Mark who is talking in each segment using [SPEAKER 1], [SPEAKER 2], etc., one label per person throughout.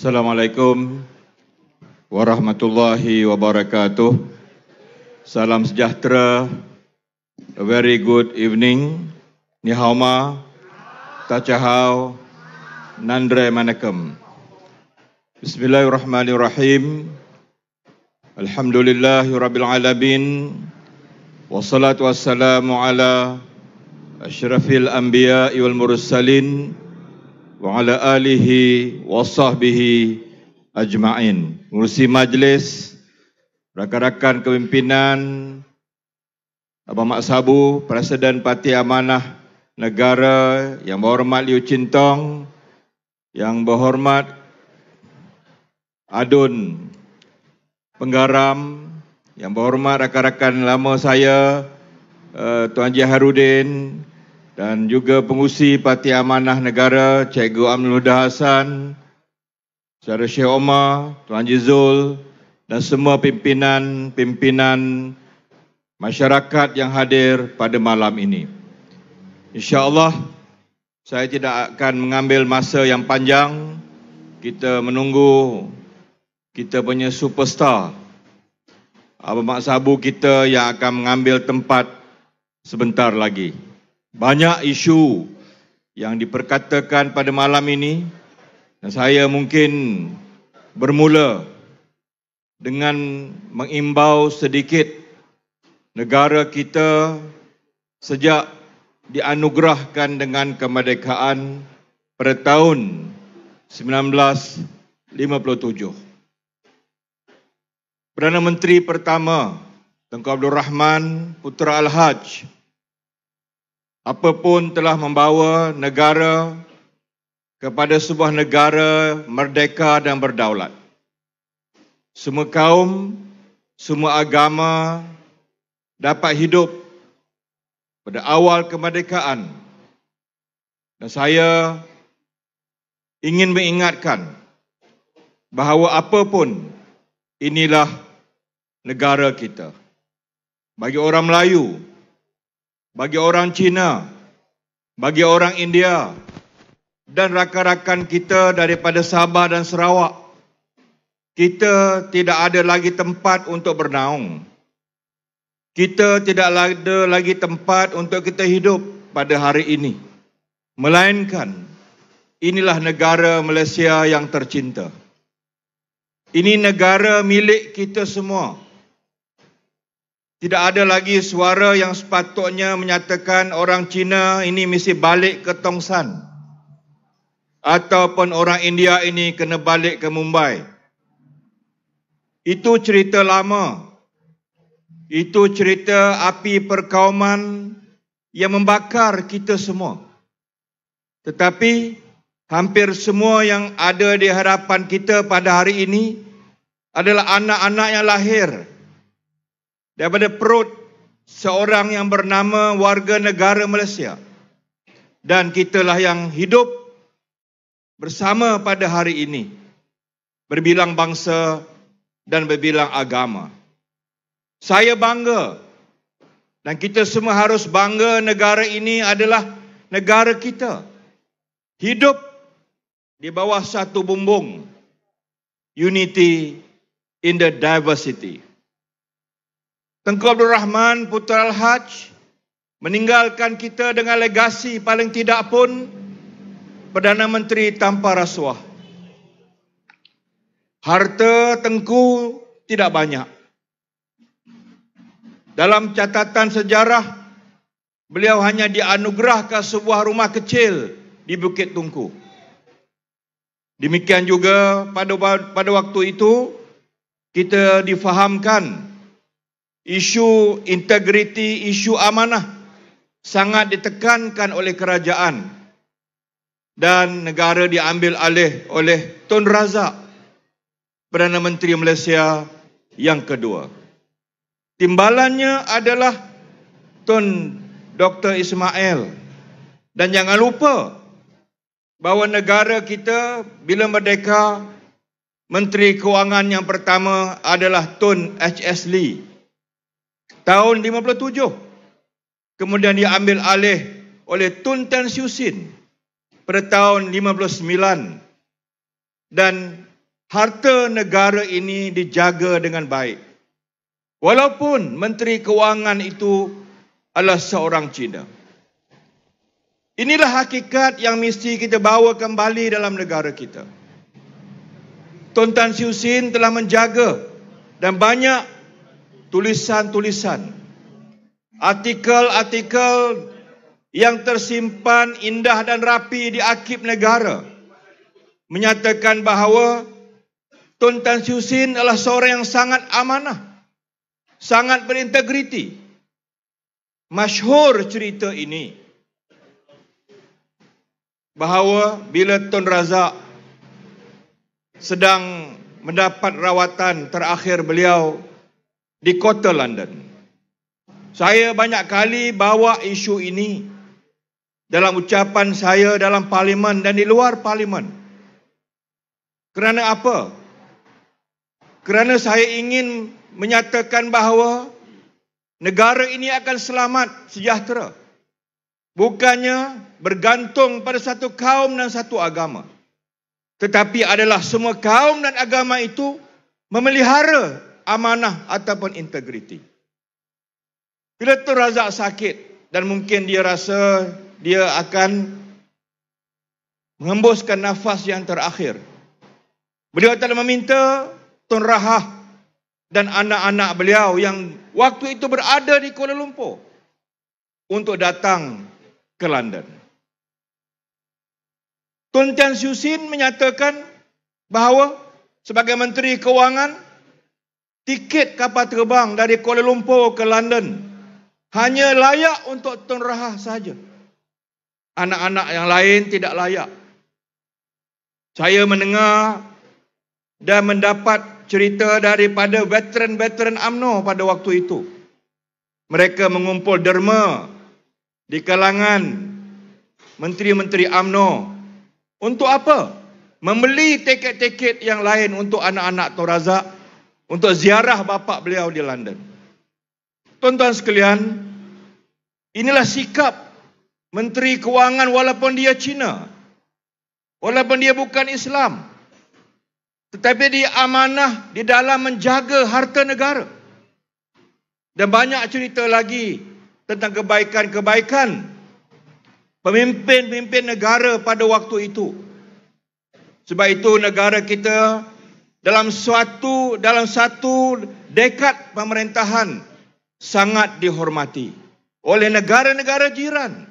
[SPEAKER 1] Assalamualaikum warahmatullahi wabarakatuh. Salam sejahtera. A very good evening. Ni hao ma. Ta chao. Nandre manakam. Bismillahirrahmanirrahim. Alhamdulillahirabbil alamin. Wassalatu wassalamu ala asyrafil anbiya'i wal mursalin wa ala alihi wa sahbihi ajma'in. Mursi majlis, rakan-rakan kepimpinan, Abang Mak Sabu, Presiden Parti Amanah Negara yang berhormat Liu Cintong, yang berhormat Adun Penggaram, yang berhormat rakan-rakan lama saya, eh, Tuan Haji Harudin, dan juga pengusi Parti Amanah Negara Cikgu Amnul Huda Hassan, Saudara Syekh Omar, Tuan Jizul dan semua pimpinan-pimpinan masyarakat yang hadir pada malam ini. Insya Allah saya tidak akan mengambil masa yang panjang kita menunggu kita punya superstar Abang Mak Sabu kita yang akan mengambil tempat sebentar lagi banyak isu yang diperkatakan pada malam ini dan saya mungkin bermula dengan mengimbau sedikit negara kita sejak dianugerahkan dengan kemerdekaan pada tahun 1957. Perdana Menteri pertama Tengku Abdul Rahman Putra Al-Hajj apapun telah membawa negara kepada sebuah negara merdeka dan berdaulat. Semua kaum, semua agama dapat hidup pada awal kemerdekaan. Dan saya ingin mengingatkan bahawa apapun inilah negara kita. Bagi orang Melayu, bagi orang Cina, bagi orang India dan rakan-rakan kita daripada Sabah dan Sarawak. Kita tidak ada lagi tempat untuk bernaung. Kita tidak ada lagi tempat untuk kita hidup pada hari ini. Melainkan inilah negara Malaysia yang tercinta. Ini negara milik kita semua. Tidak ada lagi suara yang sepatutnya menyatakan orang Cina ini mesti balik ke Tongsan. Ataupun orang India ini kena balik ke Mumbai. Itu cerita lama. Itu cerita api perkauman yang membakar kita semua. Tetapi hampir semua yang ada di hadapan kita pada hari ini adalah anak-anak yang lahir daripada perut seorang yang bernama warga negara Malaysia. Dan kitalah yang hidup bersama pada hari ini. Berbilang bangsa dan berbilang agama. Saya bangga dan kita semua harus bangga negara ini adalah negara kita. Hidup di bawah satu bumbung. Unity in the diversity. Tengku Abdul Rahman Putra Al-Hajj meninggalkan kita dengan legasi paling tidak pun Perdana Menteri tanpa rasuah. Harta Tengku tidak banyak. Dalam catatan sejarah, beliau hanya dianugerahkan sebuah rumah kecil di Bukit Tungku. Demikian juga pada pada waktu itu kita difahamkan isu integriti, isu amanah sangat ditekankan oleh kerajaan dan negara diambil alih oleh Tun Razak Perdana Menteri Malaysia yang kedua. Timbalannya adalah Tun Dr. Ismail dan jangan lupa bahawa negara kita bila merdeka Menteri Keuangan yang pertama adalah Tun H.S. Lee tahun 57. Kemudian dia ambil alih oleh Tun Tan Siusin pada tahun 59. Dan harta negara ini dijaga dengan baik. Walaupun Menteri Kewangan itu adalah seorang Cina. Inilah hakikat yang mesti kita bawa kembali dalam negara kita. Tuan Tan Siusin telah menjaga dan banyak tulisan-tulisan, artikel-artikel yang tersimpan indah dan rapi di akib negara menyatakan bahawa Tun Tan Susin adalah seorang yang sangat amanah, sangat berintegriti. Masyhur cerita ini bahawa bila Tun Razak sedang mendapat rawatan terakhir beliau di kota London. Saya banyak kali bawa isu ini dalam ucapan saya dalam parlimen dan di luar parlimen. Kerana apa? Kerana saya ingin menyatakan bahawa negara ini akan selamat, sejahtera. Bukannya bergantung pada satu kaum dan satu agama. Tetapi adalah semua kaum dan agama itu memelihara amanah ataupun integriti. Bila Tun Razak sakit dan mungkin dia rasa dia akan menghembuskan nafas yang terakhir. Beliau telah meminta Tun Rahah dan anak-anak beliau yang waktu itu berada di Kuala Lumpur untuk datang ke London. Tun Tian Xiu Xin menyatakan bahawa sebagai Menteri Kewangan, tiket kapal terbang dari Kuala Lumpur ke London hanya layak untuk Tun Rahah sahaja. Anak-anak yang lain tidak layak. Saya mendengar dan mendapat cerita daripada veteran-veteran UMNO pada waktu itu. Mereka mengumpul derma di kalangan menteri-menteri UMNO. Untuk apa? Membeli tiket-tiket yang lain untuk anak-anak Tun Razak untuk ziarah bapak beliau di London. Tuan-tuan sekalian, inilah sikap Menteri Kewangan walaupun dia Cina. Walaupun dia bukan Islam. Tetapi dia amanah di dalam menjaga harta negara. Dan banyak cerita lagi tentang kebaikan-kebaikan pemimpin-pemimpin negara pada waktu itu. Sebab itu negara kita dalam suatu dalam satu dekad pemerintahan sangat dihormati oleh negara-negara jiran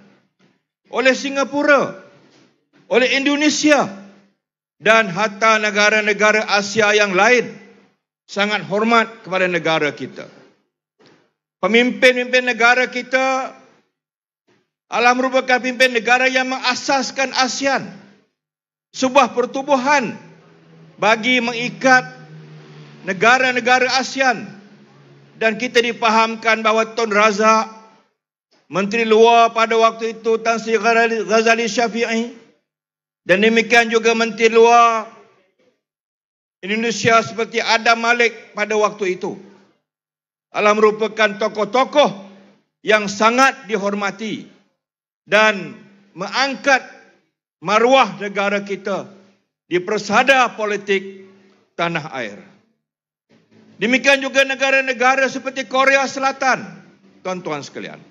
[SPEAKER 1] oleh Singapura oleh Indonesia dan hatta negara-negara Asia yang lain sangat hormat kepada negara kita pemimpin-pemimpin negara kita adalah merupakan pemimpin negara yang mengasaskan ASEAN sebuah pertubuhan bagi mengikat negara-negara ASEAN dan kita dipahamkan bahawa Tun Razak Menteri Luar pada waktu itu Tan Sri Ghazali Syafi'i dan demikian juga Menteri Luar Indonesia seperti Adam Malik pada waktu itu adalah merupakan tokoh-tokoh yang sangat dihormati dan mengangkat maruah negara kita di persada politik tanah air. Demikian juga negara-negara seperti Korea Selatan, tuan-tuan sekalian.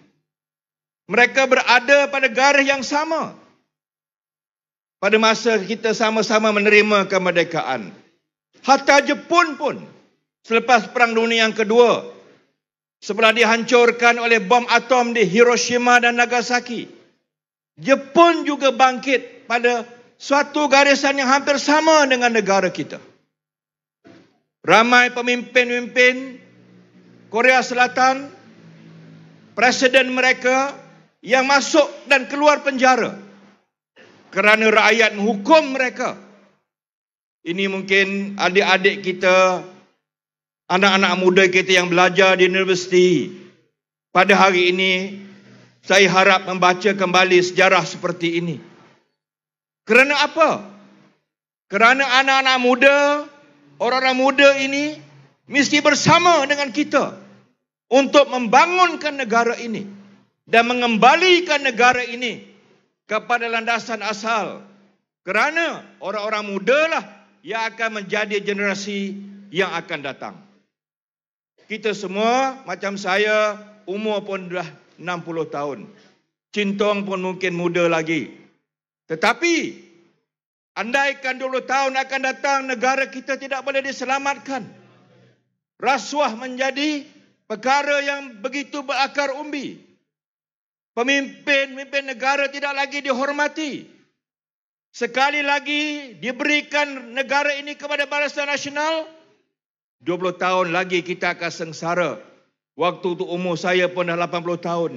[SPEAKER 1] Mereka berada pada garis yang sama. Pada masa kita sama-sama menerima kemerdekaan. Hatta Jepun pun selepas Perang Dunia yang kedua. Setelah dihancurkan oleh bom atom di Hiroshima dan Nagasaki. Jepun juga bangkit pada suatu garisan yang hampir sama dengan negara kita. Ramai pemimpin-pemimpin Korea Selatan, presiden mereka yang masuk dan keluar penjara kerana rakyat menghukum mereka. Ini mungkin adik-adik kita, anak-anak muda kita yang belajar di universiti. Pada hari ini, saya harap membaca kembali sejarah seperti ini. Kerana apa? Kerana anak-anak muda, orang-orang muda ini mesti bersama dengan kita untuk membangunkan negara ini dan mengembalikan negara ini kepada landasan asal. Kerana orang-orang mudalah yang akan menjadi generasi yang akan datang. Kita semua macam saya umur pun dah 60 tahun. Cintong pun mungkin muda lagi. Tetapi andaikan 20 tahun akan datang negara kita tidak boleh diselamatkan. Rasuah menjadi perkara yang begitu berakar umbi. Pemimpin-pemimpin negara tidak lagi dihormati. Sekali lagi diberikan negara ini kepada Barisan Nasional 20 tahun lagi kita akan sengsara. Waktu untuk umur saya pun dah 80 tahun.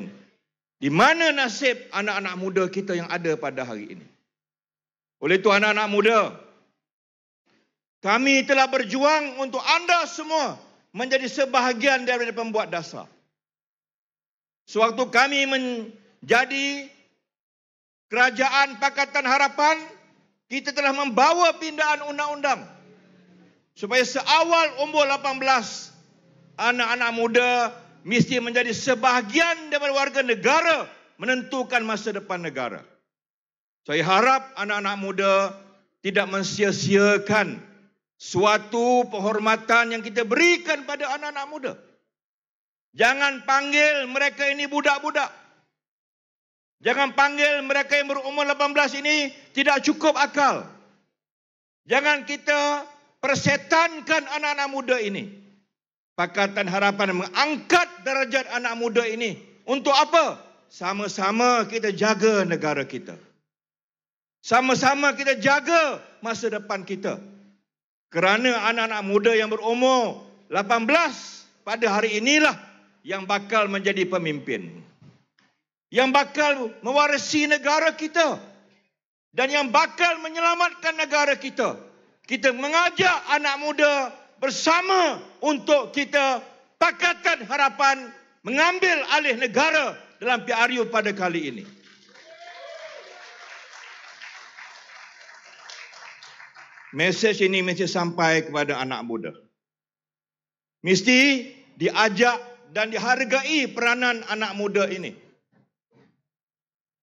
[SPEAKER 1] Di mana nasib anak-anak muda kita yang ada pada hari ini? Oleh itu anak-anak muda, kami telah berjuang untuk anda semua menjadi sebahagian daripada pembuat dasar. Sewaktu kami menjadi kerajaan Pakatan Harapan, kita telah membawa pindaan undang-undang supaya seawal umur 18 anak-anak muda mesti menjadi sebahagian daripada warga negara menentukan masa depan negara. Saya harap anak-anak muda tidak mensia-siakan suatu penghormatan yang kita berikan pada anak-anak muda. Jangan panggil mereka ini budak-budak. Jangan panggil mereka yang berumur 18 ini tidak cukup akal. Jangan kita persetankan anak-anak muda ini. Pakatan Harapan mengangkat darjat anak muda ini. Untuk apa? Sama-sama kita jaga negara kita. Sama-sama kita jaga masa depan kita. Kerana anak-anak muda yang berumur 18 pada hari inilah yang bakal menjadi pemimpin. Yang bakal mewarisi negara kita. Dan yang bakal menyelamatkan negara kita. Kita mengajak anak muda bersama untuk kita pakatkan harapan mengambil alih negara dalam PRU pada kali ini. Mesej ini mesti sampai kepada anak muda. Mesti diajak dan dihargai peranan anak muda ini.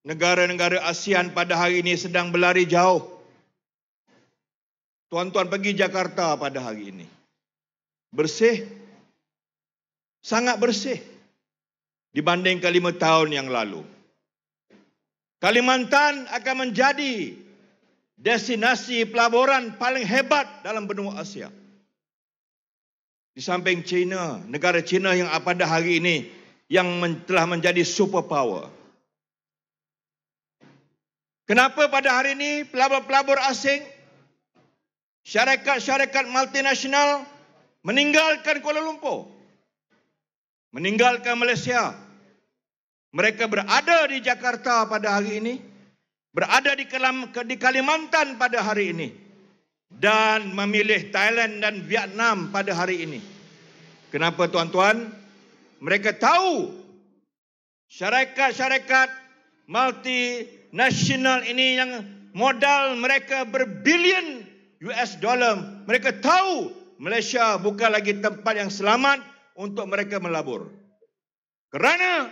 [SPEAKER 1] Negara-negara ASEAN pada hari ini sedang berlari jauh. Tuan-tuan pergi Jakarta pada hari ini bersih. Sangat bersih dibanding lima tahun yang lalu. Kalimantan akan menjadi destinasi pelaburan paling hebat dalam benua Asia. Di samping China, negara China yang pada hari ini yang men- telah menjadi superpower. Kenapa pada hari ini pelabur-pelabur asing, syarikat-syarikat multinasional meninggalkan Kuala Lumpur, meninggalkan Malaysia. Mereka berada di Jakarta pada hari ini, berada di Kalimantan pada hari ini dan memilih Thailand dan Vietnam pada hari ini. Kenapa tuan-tuan? Mereka tahu syarikat-syarikat multinasional ini yang modal mereka berbilion US dollar. Mereka tahu Malaysia bukan lagi tempat yang selamat untuk mereka melabur. Kerana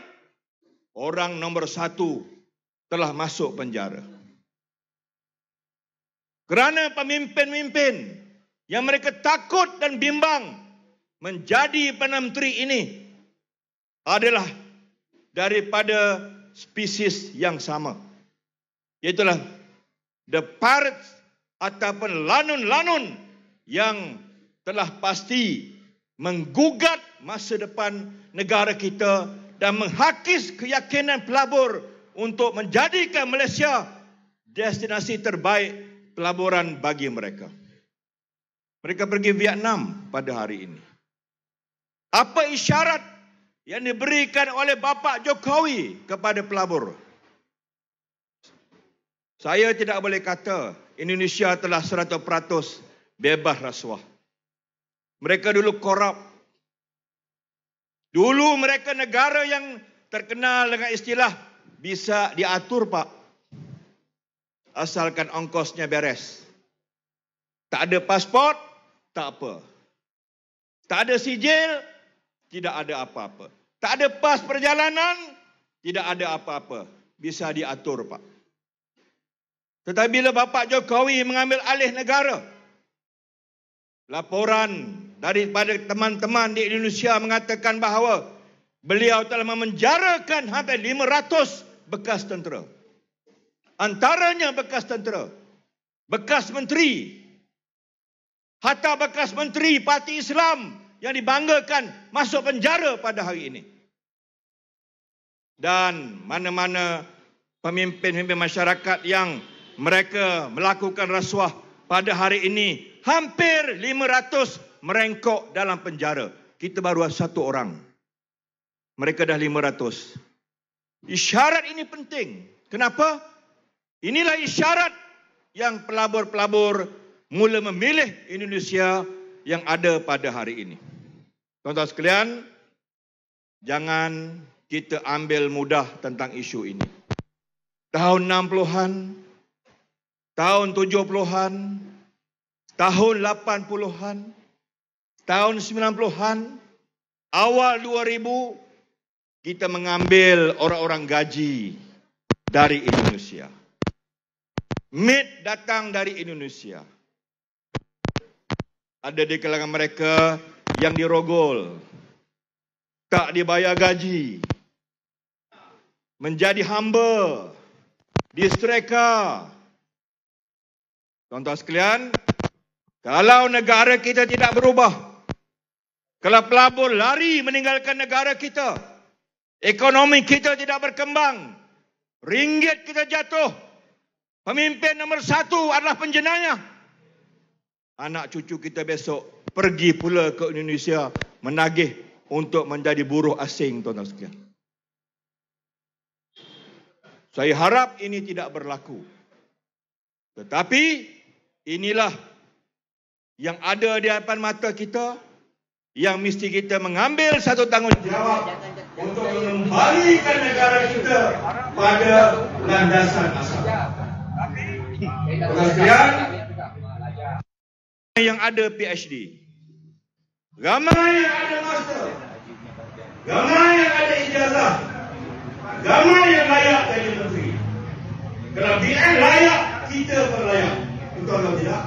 [SPEAKER 1] orang nombor satu telah masuk penjara. Kerana pemimpin-pemimpin yang mereka takut dan bimbang menjadi Perdana Menteri ini adalah daripada spesies yang sama. Iaitulah the parts ataupun lanun-lanun yang telah pasti menggugat masa depan negara kita dan menghakis keyakinan pelabur untuk menjadikan Malaysia destinasi terbaik pelaburan bagi mereka. Mereka pergi Vietnam pada hari ini. Apa isyarat yang diberikan oleh bapa Jokowi kepada pelabur? Saya tidak boleh kata Indonesia telah 100% bebas rasuah. Mereka dulu korup. Dulu mereka negara yang terkenal dengan istilah bisa diatur pak. Asalkan ongkosnya beres. Tak ada pasport, tak apa. Tak ada sijil, tidak ada apa-apa. Tak ada pas perjalanan, tidak ada apa-apa. Bisa diatur pak. Tetapi bila Bapak Jokowi mengambil alih negara, laporan daripada teman-teman di Indonesia mengatakan bahawa beliau telah memenjarakan hampir 500 bekas tentera. Antaranya bekas tentera, bekas menteri, hatta bekas menteri parti Islam yang dibanggakan masuk penjara pada hari ini. Dan mana-mana pemimpin-pemimpin masyarakat yang mereka melakukan rasuah pada hari ini hampir merengkok dalam penjara. Kita baru satu orang. Mereka dah lima ratus. Isyarat ini penting. Kenapa? Inilah isyarat yang pelabur-pelabur mula memilih Indonesia yang ada pada hari ini. Tuan-tuan sekalian, jangan kita ambil mudah tentang isu ini. Tahun 60-an, tahun 70-an, tahun 80-an, tahun 90-an, awal 2000, kita mengambil orang-orang gaji dari Indonesia. Mid datang dari Indonesia. Ada di kalangan mereka yang dirogol. Tak dibayar gaji. Menjadi hamba. Distreka. Tuan-tuan sekalian, kalau negara kita tidak berubah, kalau pelabur lari meninggalkan negara kita, ekonomi kita tidak berkembang, ringgit kita jatuh, pemimpin nomor satu adalah penjenayah. Anak cucu kita besok pergi pula ke Indonesia menagih untuk menjadi buruh asing tuan-tuan sekalian. Saya harap ini tidak berlaku. Tetapi inilah yang ada di hadapan mata kita, yang mesti kita mengambil satu tanggungjawab untuk mengembalikan negara kita pada landasan asal. Kemudian yang ada PhD, ramai yang ada master, ramai
[SPEAKER 2] yang ada ijazah, ramai yang layak jadi menteri. Kalau BN layak, kita pun layak. Betul atau tidak?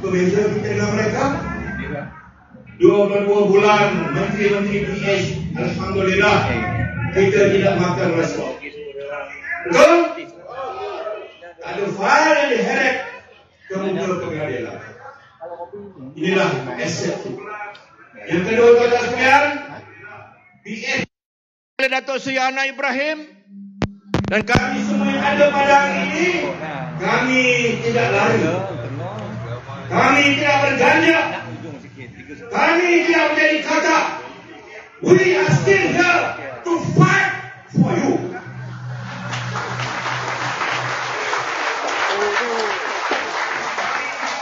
[SPEAKER 2] Apa beza kita dengan mereka? 22 bulan menteri-menteri PH Alhamdulillah kita tidak makan rasuah betul? ada faal yang diheret ke muka inilah aset yang kedua kata sekian
[SPEAKER 1] PH oleh Datuk Suyana Ibrahim dan kami semua yang ada pada hari ini kami tidak lari kami
[SPEAKER 2] tidak berganjak That di Amerika, kata. We are still here to fight for you.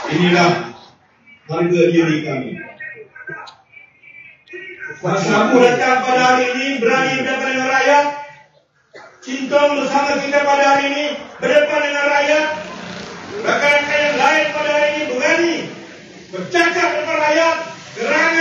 [SPEAKER 2] Inilah harga diri kami. Masa aku datang pada hari ini berani berdepan dengan rakyat, cinta bersama kita pada hari ini berdepan dengan rakyat, rakan-rakan lain pada hari ini berani bercakap dengan rakyat, Gracias.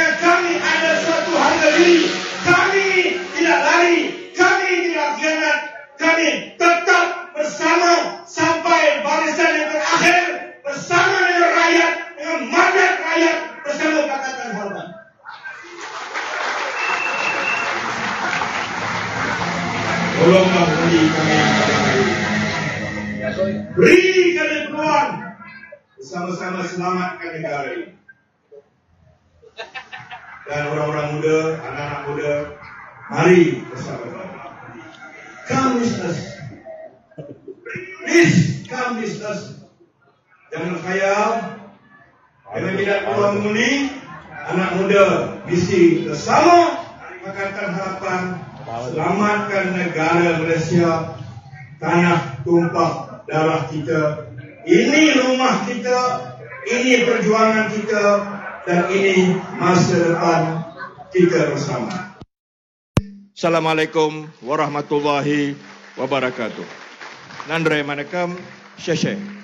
[SPEAKER 2] orang-orang muda, anak-anak muda, mari bersama sama Come with us. Please come with us. Jangan khayal. Kalau tidak orang muni, anak muda, bisi bersama
[SPEAKER 1] makankan Harapan
[SPEAKER 2] selamatkan negara Malaysia tanah tumpah darah kita ini rumah kita ini perjuangan kita dan ini masa depan kita bersama.
[SPEAKER 1] Assalamualaikum warahmatullahi wabarakatuh. Nandre manakam, syekh-syekh.